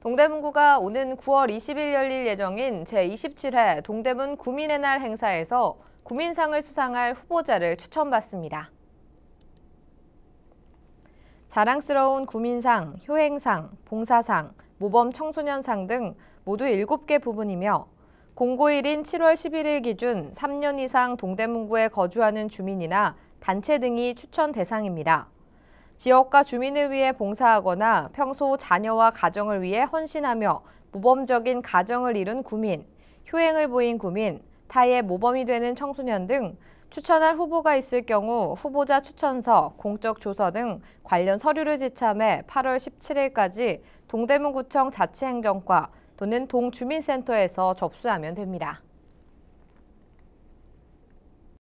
동대문구가 오는 9월 20일 열릴 예정인 제27회 동대문 구민의 날 행사에서 구민상을 수상할 후보자를 추천받습니다. 자랑스러운 구민상, 효행상, 봉사상, 모범 청소년상 등 모두 7개 부분이며 공고일인 7월 11일 기준 3년 이상 동대문구에 거주하는 주민이나 단체 등이 추천 대상입니다. 지역과 주민을 위해 봉사하거나 평소 자녀와 가정을 위해 헌신하며 모범적인 가정을 이룬 구민, 효행을 보인 구민, 타의 모범이 되는 청소년 등 추천할 후보가 있을 경우 후보자 추천서, 공적 조서 등 관련 서류를 지참해 8월 17일까지 동대문구청 자치행정과 또는 동주민센터에서 접수하면 됩니다.